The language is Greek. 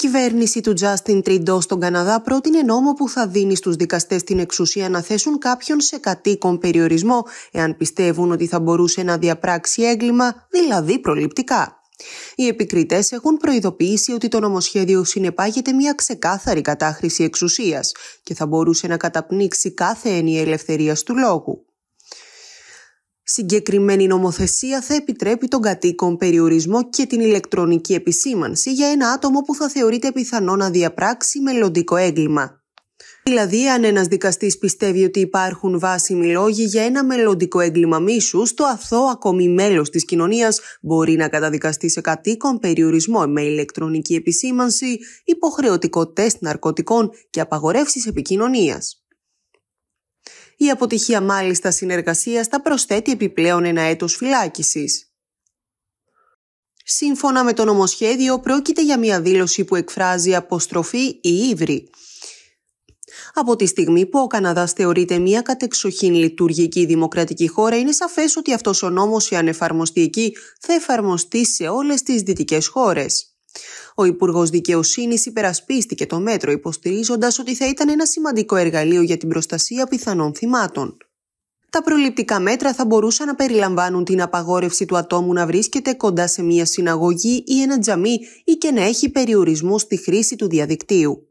κυβέρνηση του Justin Trudeau στον Καναδά πρότεινε νόμο που θα δίνει στους δικαστές την εξουσία να θέσουν κάποιον σε κατοίκον περιορισμό εάν πιστεύουν ότι θα μπορούσε να διαπράξει έγκλημα, δηλαδή προληπτικά. Οι επικριτές έχουν προειδοποιήσει ότι το νομοσχέδιο συνεπάγεται μια ξεκάθαρη κατάχρηση εξουσίας και θα μπορούσε να καταπνίξει κάθε έννοια ελευθερία του λόγου. Συγκεκριμένη νομοθεσία θα επιτρέπει τον κατοίκον περιορισμό και την ηλεκτρονική επισήμανση για ένα άτομο που θα θεωρείται πιθανό να διαπράξει μελλοντικό έγκλημα. Δηλαδή, αν ένας δικαστής πιστεύει ότι υπάρχουν βάσιμοι λόγοι για ένα μελλοντικό έγκλημα μίσου, το αθώο ακόμη μέλος της κοινωνίας μπορεί να καταδικαστεί σε κατοίκον περιορισμό με ηλεκτρονική επισήμανση, υποχρεωτικό τεστ ναρκωτικών και απαγορεύσεις επικοινωνίας. Η αποτυχία μάλιστα συνεργασίας θα προσθέτει επιπλέον ένα έτος φυλάκισης. Σύμφωνα με το νομοσχέδιο πρόκειται για μια δήλωση που εκφράζει αποστροφή ή ύβρι. Από τη στιγμή που ο Καναδάς θεωρείται μια κατεξοχήν λειτουργική δημοκρατική χώρα, είναι σαφές ότι αυτός ο νόμος, εάν εφαρμοστεί θα εφαρμοστεί σε όλες τις δυτικές χώρες. Ο Υπουργός Δικαιοσύνης υπερασπίστηκε το μέτρο, υποστηρίζοντας ότι θα ήταν ένα σημαντικό εργαλείο για την προστασία πιθανών θυμάτων. Τα προληπτικά μέτρα θα μπορούσαν να περιλαμβάνουν την απαγόρευση του ατόμου να βρίσκεται κοντά σε μια συναγωγή ή ένα τζαμί ή και να έχει περιορισμούς στη χρήση του διαδικτύου.